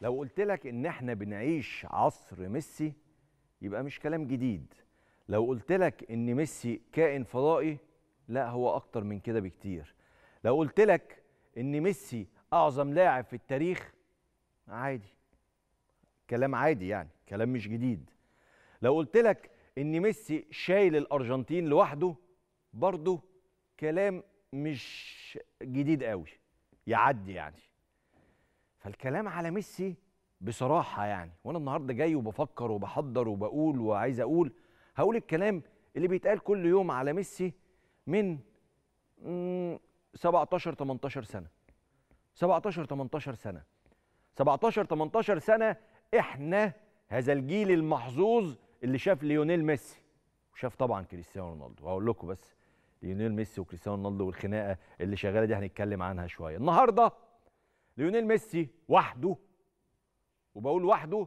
لو قلت لك ان احنا بنعيش عصر ميسي يبقى مش كلام جديد لو قلت لك ان ميسي كائن فضائي لا هو اكتر من كده بكتير لو قلت لك ان ميسي اعظم لاعب في التاريخ عادي كلام عادي يعني كلام مش جديد لو قلت لك ان ميسي شايل الارجنتين لوحده برضه كلام مش جديد قوي يعدي يعني فالكلام على ميسي بصراحه يعني وانا النهارده جاي وبفكر وبحضر وبقول وعايز اقول هقول الكلام اللي بيتقال كل يوم على ميسي من 17 18 سنه 17 18 سنه 17 18 سنه احنا هذا الجيل المحظوظ اللي شاف ليونيل ميسي وشاف طبعا كريستيانو رونالدو هقول لكم بس ليونيل ميسي وكريستيانو رونالدو والخناقه اللي شغاله دي هنتكلم عنها شويه النهارده ليونيل ميسي وحده وبقول وحده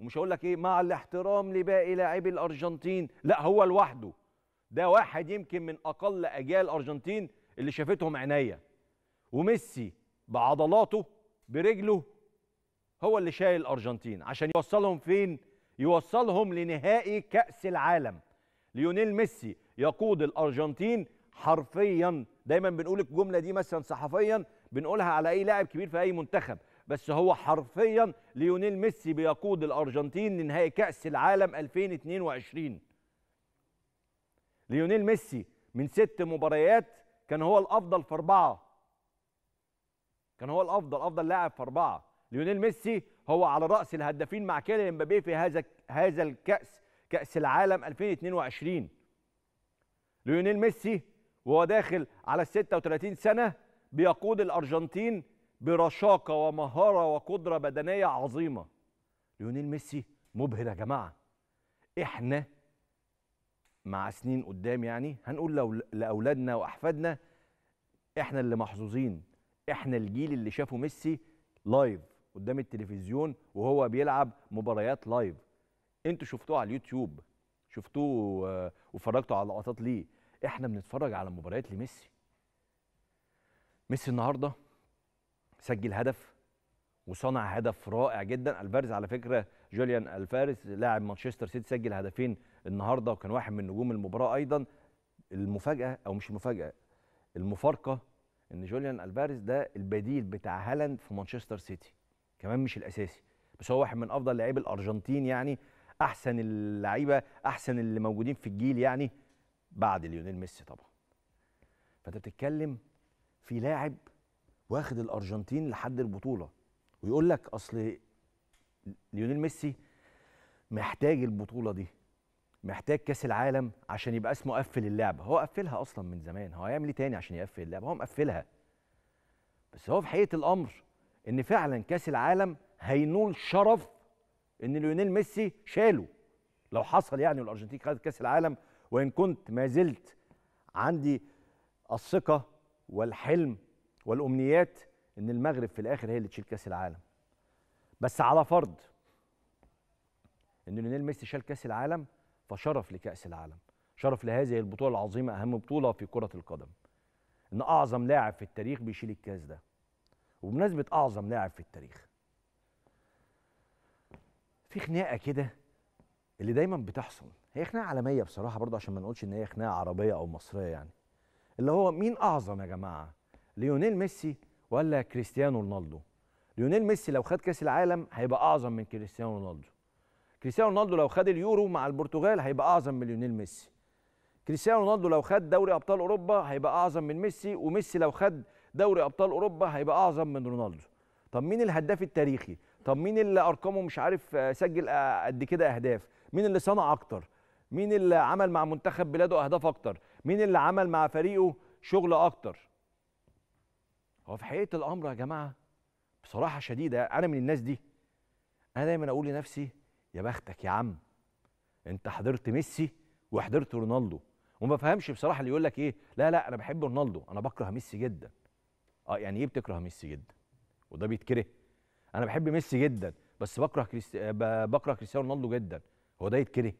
ومش هقول لك ايه مع الاحترام لباقي لاعبي الارجنتين لا هو لوحده ده واحد يمكن من اقل اجيال الارجنتين اللي شافتهم عينيا وميسي بعضلاته برجله هو اللي شايل الارجنتين عشان يوصلهم فين يوصلهم لنهائي كاس العالم ليونيل ميسي يقود الارجنتين حرفيا دايما بنقول الجمله دي مثلا صحفيا بنقولها على اي لاعب كبير في اي منتخب بس هو حرفيا ليونيل ميسي بيقود الارجنتين لنهائي كاس العالم 2022 ليونيل ميسي من ست مباريات كان هو الافضل في اربعه كان هو الافضل افضل لاعب في اربعه ليونيل ميسي هو على راس الهدافين مع كيليان مبابي في هذا هذا الكاس كاس العالم 2022 ليونيل ميسي وهو داخل على ال 36 سنه بيقود الارجنتين برشاقه ومهاره وقدره بدنيه عظيمه ليونيل ميسي مبهر يا جماعه احنا مع سنين قدام يعني هنقول لو لاولادنا واحفادنا احنا اللي محظوظين احنا الجيل اللي شافوا ميسي لايف قدام التلفزيون وهو بيلعب مباريات لايف انتوا شفتوه على اليوتيوب شفتوه آه، وفرجتوا على لقطات ليه احنا بنتفرج على مباريات لميسي ميسي النهارده سجل هدف وصنع هدف رائع جدا الفارز على فكره جوليان الفارز لاعب مانشستر سيتي سجل هدفين النهارده وكان واحد من نجوم المباراه ايضا المفاجاه او مش المفاجاه المفارقه ان جوليان الفارز ده البديل بتاع هالاند في مانشستر سيتي كمان مش الاساسي بس هو واحد من افضل لاعبي الارجنتين يعني احسن اللعيبه احسن اللي موجودين في الجيل يعني بعد ليونيل ميسي طبعا فانت بتتكلم في لاعب واخد الارجنتين لحد البطوله ويقول لك اصل ليونيل ميسي محتاج البطوله دي محتاج كاس العالم عشان يبقى اسمه قفل اللعبه هو قفلها اصلا من زمان هو هيعمل ايه تاني عشان يقفل اللعبه هو مقفلها بس هو في حقيقه الامر ان فعلا كاس العالم هينول شرف ان ليونيل ميسي شاله لو حصل يعني والارجنتين خدت كاس العالم وان كنت ما زلت عندي الثقه والحلم والامنيات ان المغرب في الاخر هي اللي تشيل كاس العالم بس على فرض ان لونيل ميسي شال كاس العالم فشرف لكاس العالم شرف لهذه البطوله العظيمه اهم بطوله في كره القدم ان اعظم لاعب في التاريخ بيشيل الكاس ده وبمناسبه اعظم لاعب في التاريخ في خناقه كده اللي دايما بتحصل هي خناقه عالميه بصراحه برضه عشان ما نقولش ان هي خناقه عربيه او مصريه يعني اللي هو مين اعظم يا جماعه ليونيل ميسي ولا كريستيانو رونالدو ليونيل ميسي لو خد كاس العالم هيبقى اعظم من كريستيانو رونالدو كريستيانو رونالدو لو خد اليورو مع البرتغال هيبقى اعظم من ليونيل ميسي كريستيانو رونالدو لو خد دوري ابطال اوروبا هيبقى اعظم من ميسي وميسي لو خد دوري ابطال اوروبا هيبقى اعظم من رونالدو طب مين الهداف التاريخي طب مين اللي ارقامه مش عارف آه، سجل آه، قد كده اهداف مين اللي صنع اكتر مين اللي عمل مع منتخب بلاده اهداف اكتر مين اللي عمل مع فريقه شغل اكتر هو في حقيقه الامر يا جماعه بصراحه شديده انا من الناس دي انا دايما اقول لنفسي يا بختك يا عم انت حضرت ميسي وحضرت رونالدو وما فهمش بصراحه اللي يقول لك ايه لا لا انا بحب رونالدو انا بكره ميسي جدا اه يعني ايه بتكره ميسي جدا وده بيتكره انا بحب ميسي جدا بس بكره كريستي... بكره كريستيانو رونالدو جدا هو ده يتكره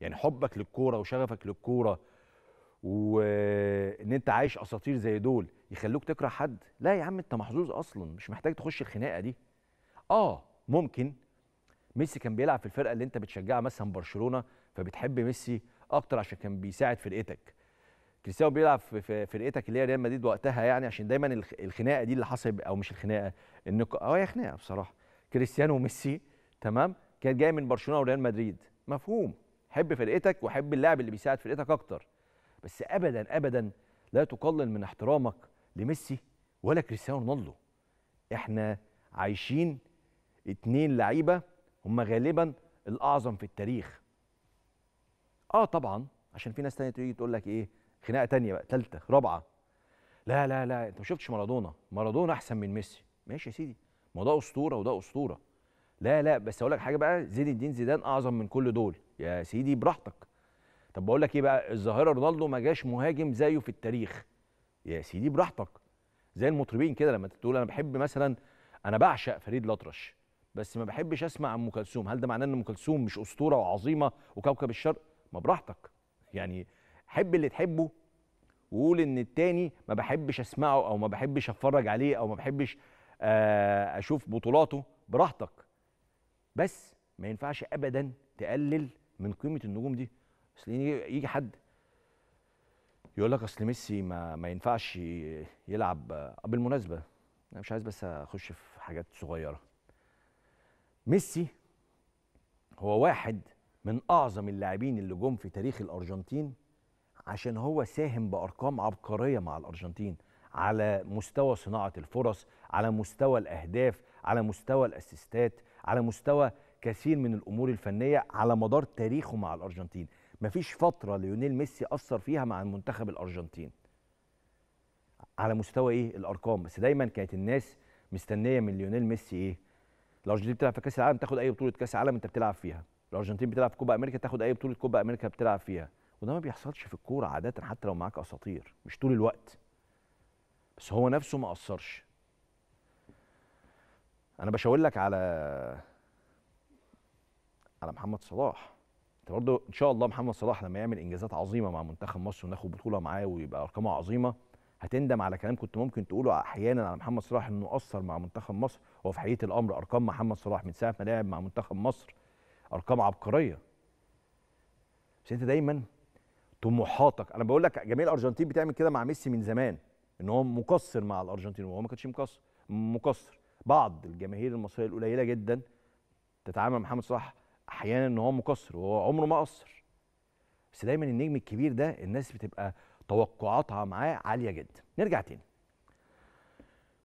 يعني حبك للكوره وشغفك للكوره وان انت عايش اساطير زي دول يخلوك تكره حد لا يا عم انت محظوظ اصلا مش محتاج تخش الخناقه دي اه ممكن ميسي كان بيلعب في الفرقه اللي انت بتشجعها مثلا برشلونه فبتحب ميسي اكتر عشان كان بيساعد فرقتك كريستيانو بيلعب في فرقتك اللي هي ريال مدريد وقتها يعني عشان دايما الخناقه دي اللي حصلت او مش الخناقه النق... اه هي خناقه بصراحه كريستيانو وميسي تمام كان جاي من برشلونه وريال مدريد مفهوم حب فرقتك وحب اللاعب اللي بيساعد فرقتك اكتر بس ابدا ابدا لا تقلل من احترامك لميسي ولا كريستيانو رونالدو احنا عايشين اتنين لعيبه هم غالبا الاعظم في التاريخ اه طبعا عشان في ناس تانية تيجي تقول لك ايه خناقه تانية بقى ثالثه رابعه لا لا لا انت ما شفتش مارادونا مارادونا احسن من ميسي ماشي يا سيدي ما ده اسطوره وده اسطوره لا لا بس اقول لك حاجه بقى زين الدين زيدان اعظم من كل دول يا سيدي براحتك طب بقول لك ايه بقى الظاهره رونالدو ما جاش مهاجم زيه في التاريخ يا سيدي براحتك زي المطربين كده لما تقول انا بحب مثلا انا بعشق فريد الاطرش بس ما بحبش اسمع ام كلثوم هل ده معناه ان ام كلثوم مش اسطوره وعظيمه وكوكب الشرق ما براحتك يعني حب اللي تحبه وقول ان التاني ما بحبش اسمعه او ما بحبش اتفرج عليه او ما بحبش آه، اشوف بطولاته براحتك بس ما ينفعش ابدا تقلل من قيمه النجوم دي اصل يجي حد يقول لك اصل ميسي ما, ما ينفعش يلعب بالمناسبه انا مش عايز بس اخش في حاجات صغيره ميسي هو واحد من اعظم اللاعبين اللي جم في تاريخ الارجنتين عشان هو ساهم بارقام عبقريه مع الارجنتين على مستوى صناعه الفرص على مستوى الاهداف على مستوى الاسيستات على مستوى كثير من الامور الفنيه على مدار تاريخه مع الارجنتين مفيش فتره ليونيل ميسي اثر فيها مع المنتخب الارجنتيني على مستوى ايه الارقام بس دايما كانت الناس مستنيه من ليونيل ميسي ايه الارجنتين بتلعب في كاس العالم تاخد اي بطوله كاس العالم انت بتلعب فيها الارجنتين بتلعب في كوبا امريكا تاخد اي بطوله كوبا امريكا بتلعب فيها وده ما بيحصلش في الكوره عاده حتى لو معاك اساطير مش طول الوقت بس هو نفسه ما قصرش انا بشاور لك على على محمد صلاح انت برضه ان شاء الله محمد صلاح لما يعمل انجازات عظيمه مع منتخب مصر وناخد بطوله معاه ويبقى ارقامه عظيمه هتندم على كلام كنت ممكن تقوله احيانا على محمد صلاح انه قصر مع منتخب مصر هو في حقيقه الامر ارقام محمد صلاح من ساعه ما لعب مع منتخب مصر ارقام عبقريه بس انت دايما طموحاتك انا بقول لك جميع الارجنتين بتعمل كده مع ميسي من زمان ان هو مقصر مع الارجنتين وهو ما كانش مقصر مقصر بعض الجماهير المصريه القليله جدا تتعامل مع محمد صلاح احيانا ان هو مقصر وهو عمره ما قصر بس دايما النجم الكبير ده الناس بتبقى توقعاتها معاه عاليه جدا نرجع تاني